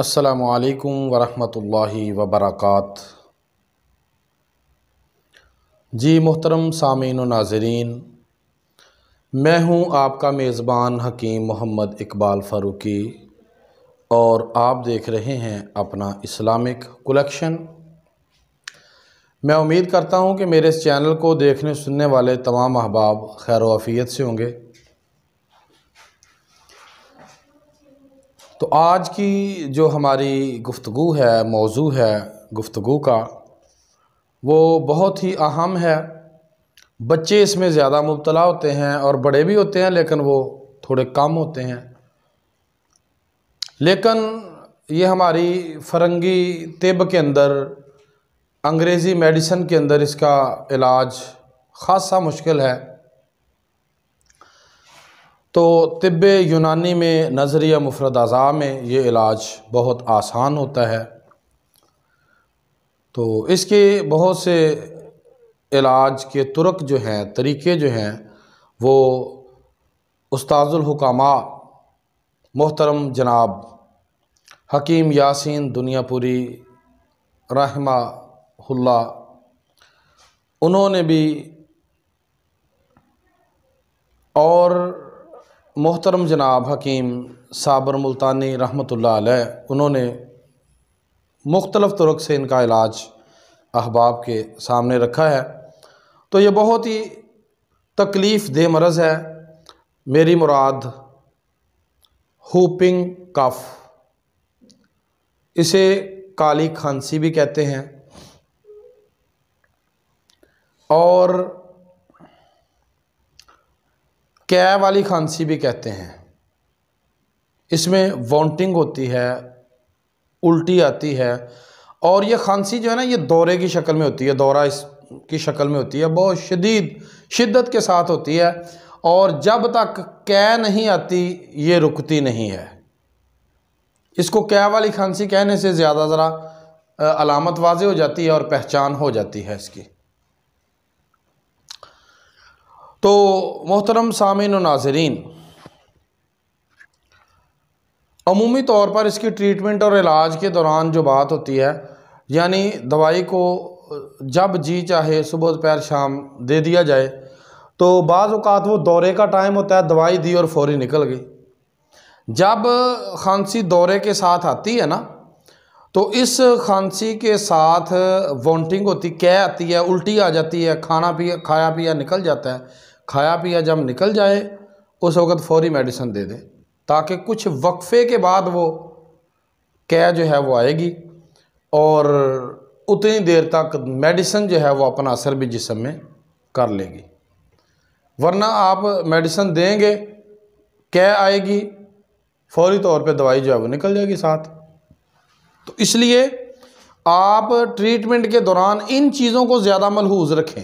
असलकम वरहमतुल्लाहि वबरक जी मोहतरम सामीन नाजरीन मैं हूँ आपका मेज़बान हकीम मोहम्मद इकबाल फ़ारूकी और आप देख रहे हैं अपना इस्लामिक कलेक्शन मैं उम्मीद करता हूँ कि मेरे इस चैनल को देखने सुनने वाले तमाम अहबाब खैर वफ़ीत से होंगे तो आज की जो हमारी गुफ्तु है मौजू है गुफ्तु का वो बहुत ही अहम है बच्चे इसमें ज़्यादा मुबतला होते हैं और बड़े भी होते हैं लेकिन वो थोड़े कम होते हैं लेकिन ये हमारी फरंगी तिब के अंदर अंग्रेज़ी मेडिसन के अंदर इसका इलाज ख़ासा मुश्किल है तो तिब यूनानी में नज़रिया मुफरद अज़ा में ये इलाज बहुत आसान होता है तो इसके बहुत से इलाज के तुरक जो हैं तरीके जो हैं वो उस्तादुलहकामा मोहतरम जनाब हकीम यासीन दुनियापुरी रहमा उन्होंने भी और मोहतरम जनाब हकीम साबर मुल्तानी रहमत उन्होंने मुख्तलफ़ तुरक से इनका इलाज अहबाब के सामने रखा है तो ये बहुत ही तकलीफ़ दे मरज़ है मेरी मुराद हुपिंग कफ इसे काली खांसी भी कहते हैं और कै वाली खांसी भी कहते हैं इसमें वॉन्टिंग होती है उल्टी आती है और ये खांसी जो है ना ये दौरे की शक्ल में होती है दौरा इस की शक्ल में होती है बहुत शदीद शिद्दत के साथ होती है और जब तक कै नहीं आती ये रुकती नहीं है इसको कै वाली खांसी कहने से ज़्यादा ज़रा अलामत वाजे हो जाती है और पहचान हो जाती है इसकी तो मोहतरम सामिन नाजरीन अमूमी तौर पर इसकी ट्रीटमेंट और इलाज के दौरान जो बात होती है यानी दवाई को जब जी चाहे सुबह दोपहर शाम दे दिया जाए तो बाज़ात वो दौरे का टाइम होता है दवाई दी और फौरी निकल गई जब खांसी दौरे के साथ आती है ना तो इस खांसी के साथ वॉन्टिंग होती कह आती है उल्टी आ जाती है खाना पिया खाया पिया निकल जाता है खाया पिया जब निकल जाए उस वक़्त फ़ौरी मेडिसन दे दें ताकि कुछ वक्फ़े के बाद वो कै जो है वो आएगी और उतनी देर तक मेडिसन जो है वो अपना असर भी जिसम में कर लेगी वरना आप मेडिसन देंगे कै आएगी फौरी तौर पे दवाई जो है वो निकल जाएगी साथ तो इसलिए आप ट्रीटमेंट के दौरान इन चीज़ों को ज़्यादा मलहूज रखें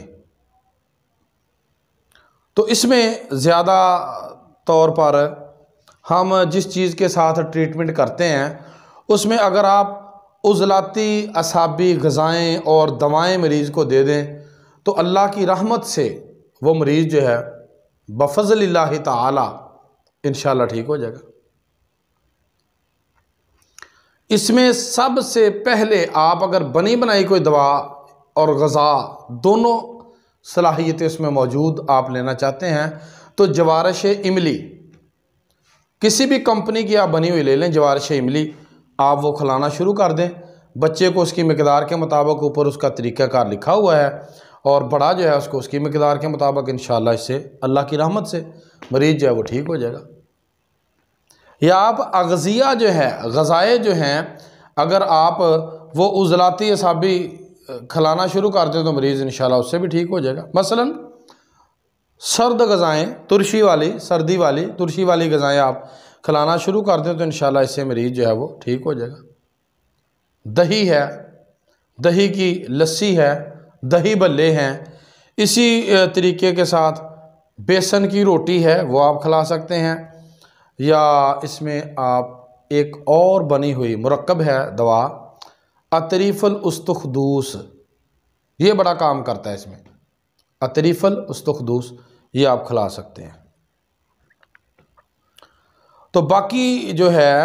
तो इसमें ज़्यादा तौर पर हम जिस चीज़ के साथ ट्रीटमेंट करते हैं उसमें अगर आप उजलाती असाबी गज़ाएँ और दवाएँ मरीज़ को दे दें तो अल्लाह की रहमत से वो मरीज़ जो है बफजल तशाला इन ठीक हो जाएगा इसमें सबसे पहले आप अगर बनी बनाई कोई दवा और गज़ा दोनों सलाहियतें इसमें मौजूद आप लेना चाहते हैं तो जवारश इमली किसी भी कंपनी की आप बनी हुई ले लें जवारश इमली आप वो खिलाना शुरू कर दें बच्चे को उसकी मकदार के मुताबिक ऊपर उसका तरीक़ाकार लिखा हुआ है और बड़ा जो है उसको उसकी मकदार के मुताबिक इन इससे अल्लाह की रहमत से मरीज़ जो है वो ठीक हो जाएगा या आप अगज़िया जो है गज़ाएँ जो हैं अगर आप वो उजलाती असाबी खिलाना शुरू कर दें तो मरीज़ इन उससे भी ठीक हो जाएगा मसलन सर्द गज़ाएँ तुरशी वाली सर्दी वाली तुरशी वाली गज़ाएँ आप खिलाना शुरू कर दें तो इन इससे मरीज़ जो है वो ठीक हो जाएगा दही है दही की लस्सी है दही बल्ले हैं इसी तरीके के साथ बेसन की रोटी है वो आप खिला सकते हैं या इसमें आप एक और बनी हुई मरकब है दवा अतरीफ़ल उस्तखदूस ये बड़ा काम करता है इसमें अतरीफ़ल उस्तखदूस ये आप खिला सकते हैं तो बाकी जो है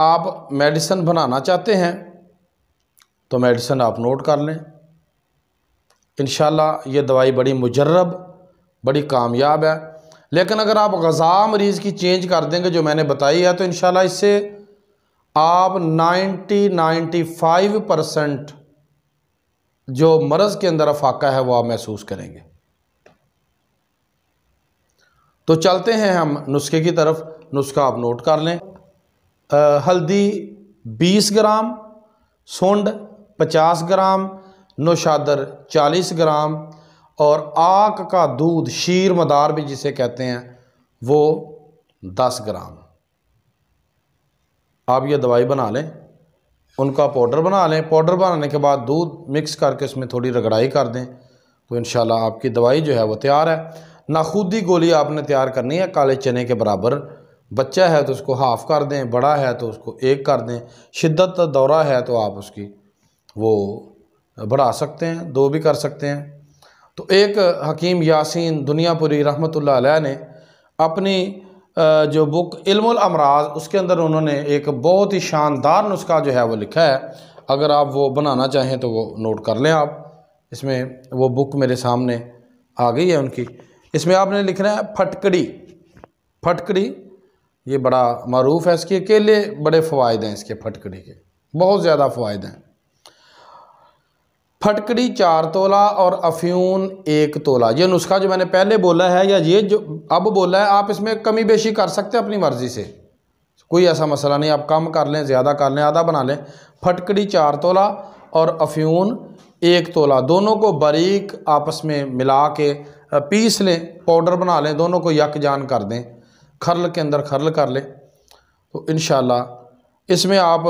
आप मेडिसन बनाना चाहते हैं तो मेडिसन आप नोट कर लें इन ये दवाई बड़ी मुजरब बड़ी कामयाब है लेकिन अगर आप गज़ा मरीज़ की चेंज कर देंगे जो मैंने बताई है तो इन इससे आप 90-95 परसेंट जो मर्ज़ के अंदर अफाका है वो आप महसूस करेंगे तो चलते हैं हम नुस्खे की तरफ नुस्खा आप नोट कर लें आ, हल्दी 20 ग्राम सुंड 50 ग्राम नौशादर 40 ग्राम और आक का दूध शीर मदार भी जिसे कहते हैं वो 10 ग्राम आप ये दवाई बना लें उनका पाउडर बना लें पाउडर बनाने के बाद दूध मिक्स करके उसमें थोड़ी रगड़ाई कर दें तो इन आपकी दवाई जो है वो तैयार है नाखूदी गोली आपने तैयार करनी है काले चने के बराबर बच्चा है तो उसको हाफ़ कर दें बड़ा है तो उसको एक कर दें शिद्दत दौरा है तो आप उसकी वो बढ़ा सकते हैं दो भी कर सकते हैं तो एक हकीम यासीन दुनियापुरी रहमत ने अपनी जो बुक इल्मुल अमराज उसके अंदर उन्होंने एक बहुत ही शानदार नुस्खा जो है वो लिखा है अगर आप वो बनाना चाहें तो वो नोट कर लें आप इसमें वो बुक मेरे सामने आ गई है उनकी इसमें आपने लिखना है फटकड़ी फटकड़ी ये बड़ा मरूफ है इसके अकेले बड़े फ़वाद हैं इसके फटकड़ी के बहुत ज़्यादा फ़वाद हैं फटकड़ी चार तोला और अफ्यून एक तोला ये नुस्खा जो मैंने पहले बोला है या ये जो अब बोला है आप इसमें कमी बेशी कर सकते हैं अपनी मर्ज़ी से कोई ऐसा मसला नहीं आप कम कर लें ज़्यादा कर लें आधा बना लें फटकड़ी चार तोला और अफ्यून एक तोला दोनों को बारीक आपस में मिला के पीस लें पाउडर बना लें दोनों को यकजान कर दें खरल के अंदर खरल कर लें तो इन इसमें आप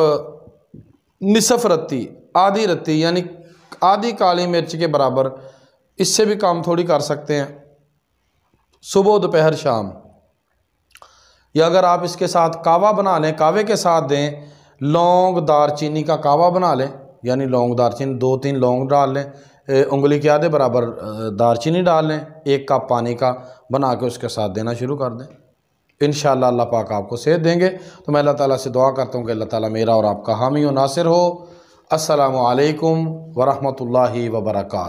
निसफ़ रत्ती आधी रत्ती यानी आधी काली मिर्च के बराबर इससे भी काम थोड़ी कर सकते हैं सुबह दोपहर शाम या अगर आप इसके साथ कावा बना लें कावे के साथ दें लौंग दारचीनी का कावा बना लें यानी लौंग दारचीनी दो तीन लौंग डाल लें उंगली के आधे बराबर दारचीनी डाल लें एक कप पानी का बना के उसके साथ देना शुरू कर दें इन अल्लाह पाक आपको सेहत देंगे तो मैं अल्लाह ताला से दुआ करता हूँ कि अल्लाह ताला मेरा और आपका हामी और नासिर हो असलकम वरहमल वबरकू